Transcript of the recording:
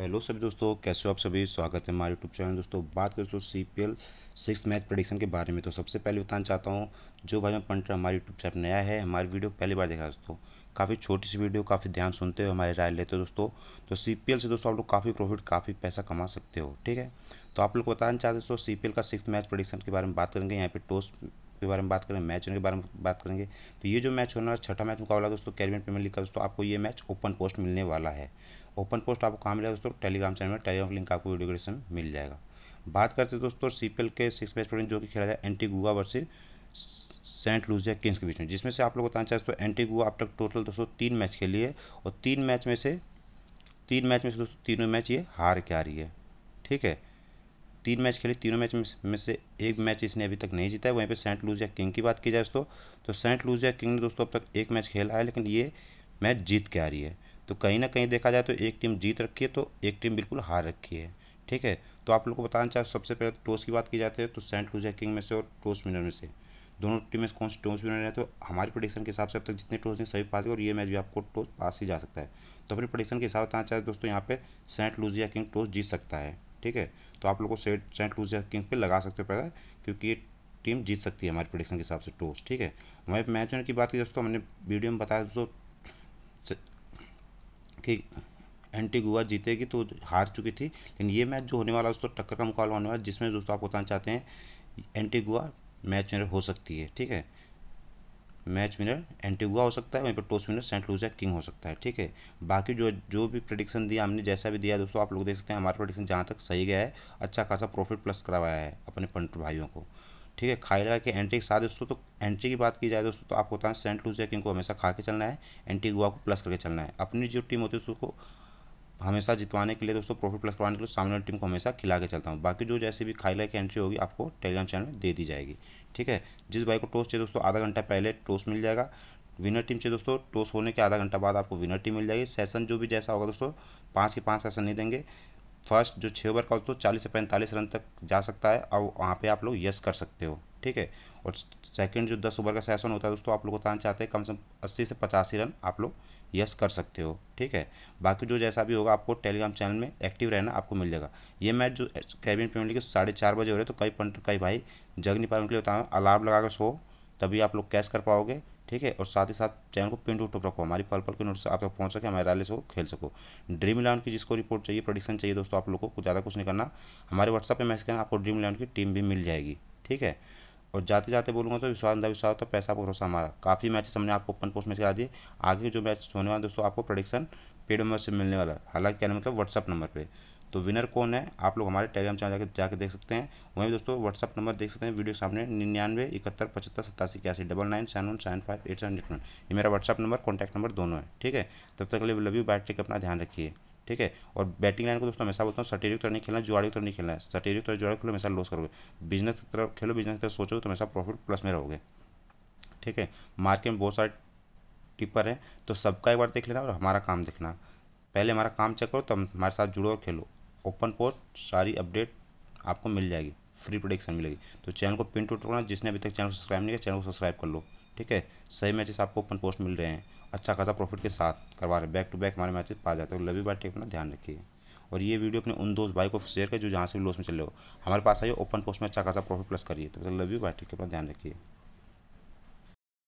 hello सभी दोस्तों कैसे हो आप सभी स्वागत है हमारे यूट्यूब चैनल दोस्तों बात करें तो C P L six match prediction के बारे में तो सबसे पहले बताना चाहता हूँ जो भाई पंटर हमारे यूट्यूब चैनल नया है हमारी वीडियो पहली बार देखा दोस्तों काफ़ी छोटी सी वीडियो काफ़ी ध्यान सुनते हो हमारी राय लेते हो दोस्तों तो सी पी एल से दोस्तों आप लोग काफ़ी प्रॉफिट काफ़ी पैसा कमा सकते हो ठीक है तो आप लोग बताना चाहते दोस्तों सी पी एल का सिक्स मैच प्रडिक्शन के बारे में बात करेंगे यहाँ पर टॉस के बारे में बात करें मैच होने के बारे में बात करेंगे तो ये जो मैच होना है छठा मैच मुकाबला दोस्तों कैरियन प्रीमियर लीग का दोस्तों आपको ये मैच ओपन पोस्ट मिलने वाला है ओपन पोस्ट आपको कहाँ मिलेगा दोस्तों टेलीग्राम चैनल में टेलीग्राम लिंक आपको वीडियो डिस्क्रिप्शन मिल जाएगा बात करते हैं दोस्तों सी के सिक्स मैच टूर्नामेंट जो कि खेला जाए एंटी गुआ वर्सेज सेंट लूजिया किंग्स के बीच में जिसमें से आप लोग बताना चाहते दोस्तों एंटी गुआ अब तक टोटल दोस्तों तीन मैच खेली है और तीन मैच में से तीन मैच में से दोस्तों तीनों मैच ये हार के आ रही है ठीक है तीन मैच खेले तीनों मैच में से एक मैच इसने अभी तक नहीं जीता है वहीं पे सेंट लूजिया किंग की बात की जाए दोस्तों तो सेंट लूजिया किंग ने दोस्तों अब तक एक मैच खेला है लेकिन ये मैच जीत के आ रही है तो कहीं ना कहीं देखा जाए तो एक टीम जीत रखी है तो एक टीम बिल्कुल हार रखी है ठीक है तो आप लोग को बताना चाहे सबसे पहले तो टॉस की बात की जाती है तो सेंट लूजिया किंग में से और टॉस विनर में से दोनों टीम में कौन से टॉस विनर है तो हमारी प्रोडिक्शन के हिसाब से अब तक जितने टॉस हैं सभी पास और ये मैच भी आपको टॉस पास ही जा सकता है तो अपनी प्रोडिक्शन के हिसाब से बताना चाहे दोस्तों यहाँ पर सेंट लूजिया किंग टॉस जीत सकता है ठीक है तो आप लोगों को सेट सेंट लूजिया किंग्स पे लगा सकते हो पैसा क्योंकि ये टीम जीत सकती है हमारे प्रोडिक्शन के हिसाब से टोस ठीक है वहीं मैच होने की बात की दोस्तों हमने वीडियो में बताया दोस्तों कि एंटीगुआ जीतेगी तो हार चुकी थी लेकिन ये मैच जो होने वाला है दोस्तों टक्कर का मुकाबला होने वाला जिसमें दोस्तों आप बताना चाहते हैं एंटीगुआ मैच हो सकती है ठीक है मैच विनर एंटीगुआ हो सकता है वहीं पर toss winner Saint Lucia king हो सकता है ठीक है बाकी जो जो भी प्रडिक्शन दिया हमने जैसा भी दिया दोस्तों आप लोग देख सकते हैं हमारा प्रोडिक्शन जहाँ तक सही गया है अच्छा खासा प्रॉफिट प्लस करवाया है अपने पंट भाइयों को ठीक है खाई लगा के एंट्री के साथ दोस्तों तो एंट्री की बात की जाए दोस्तों तो आपको होता है सेंट लूजिया किंग को हमेशा खा के चलना है एंटीगुआ को प्लस करके चलना है अपनी जो टीम होती है उसको हमेशा जितवाने के लिए दोस्तों प्रॉफिट प्लस करवाने के लिए सामने वाली टीम को हमेशा खिला के चलता हूँ बाकी जो जैसे भी खाई की एंट्री होगी आपको टेलीग्राम चैनल में दे दी जाएगी ठीक है जिस बाइक को टोस चाहिए दोस्तों आधा घंटा पहले टोस मिल जाएगा विनर टीम चाहिए दोस्तों टोस होने के आधा घंटा बाद आपको विनर टीम मिल जाएगी सेशन जो भी जैसा होगा दोस्तों पाँच के पाँच सेशन नहीं देंगे फर्स्ट जो छः ओवर का तो चालीस से पैंतालीस रन तक जा सकता है और वहाँ पे आप लोग यस कर सकते हो ठीक है और सेकंड जो दस ओवर का सेशन होता है दोस्तों आप लोग बताना चाहते हैं कम से कम अस्सी से पचासी रन आप लोग यस कर सकते हो ठीक है बाकी जो जैसा भी होगा आपको टेलीग्राम चैनल में एक्टिव रहना आपको मिल जाएगा ये मैच जो कैबिन पेमेंट के साढ़े चार बजे हो रहे तो कई पंट कई भाई जग नहीं पाए उनके लिए बताऊँ अलार्म लगा कर सो तभी आप लोग कैश कर पाओगे ठीक है और साथ ही साथ चैनल को पिन टू टॉप रखो हमारी पल पल के नोटिस आप तक पहुँच सके हमारे रैली से खेल सको ड्रीम इलेवन की जिसको रिपोर्ट चाहिए प्रोडिक्शन चाहिए दोस्तों आप लोग को ज़्यादा कुछ नहीं करना हमारे व्हाट्सएप पर मैसेज करना आपको ड्रीम इलेवन की टीम भी मिल जाएगी ठीक है और जाते जाते बोलूँगा तो विश्वास विश्वास तो पैसा भरोसा हमारा काफ़ी मैचेस हमने आपको ओपन पोस्ट मैच करा दिए आगे जो मैच होने वाला दोस्तों आपको प्रोडिक्शन पेड नंबर से मिलने वाला है हालांकि क्या मतलब व्हाट्सअप नंबर पर तो विनर कौन है आप लोग हमारे टेलीग्राम चैनल जाकर जाकर देख सकते हैं वहीं दोस्तों व्हाट्सअप नंबर देख सकते हैं वीडियो सामने निन्यानवे इकहत्तर पचहत्तर सत्तासी इक्यासी double nine seven one seven five eight seven eight one ये मेरा व्हाट्सअप नंबर कॉन्टैक्ट नंबर दोनों है ठीक है तब तक लिए लव यू बैट टेक अपना ध्यान रखिए ठीक है और बैटिंग लाइन को दोस्तों हमेशा बोलता हूँ सटेरिक तरह नहीं खेलना जुआड़ी तरह नहीं खेलना है सटेरिक तरह जुआड़ी खेलो हमेशा लॉस करोगे बिजनेस की तरफ खेलो बिजनेस की तरफ सोचो तो हमेशा प्रॉफिट प्लस में रहोगे ठीक है मार्केट में बहुत सारे टिपर हैं तो सबका एक बार देख लेना और हमारा काम देखना पहले हमारा काम चेक करो तो हमारे साथ जुड़ो और खेलो ओपन पोस्ट सारी अपडेट आपको मिल जाएगी फ्री प्रोडक्शन मिलेगी तो चैनल को पिन टूट करना जिसने अभी तक चैनल सब्सक्राइब नहीं किया चैनल को सब्सक्राइब कर लो ठीक है सही मैचेस आपको ओपन पोस्ट मिल रहे हैं अच्छा खासा प्रॉफिट के साथ करवा रहे हैं बैक टू बैक हमारे मैचेस पा जाते हैं लवी बार टेक अपना ध्यान रखिए और ये वीडियो अपने उन दोस्त भाई को शेयर करें जो जहाँ से भी लॉस में चले हो हमारे पास आइए ओपन पोस्ट में अच्छा खासा प्रॉफिट प्लस करिए तो लवी बार टेक अपना ध्यान रखिए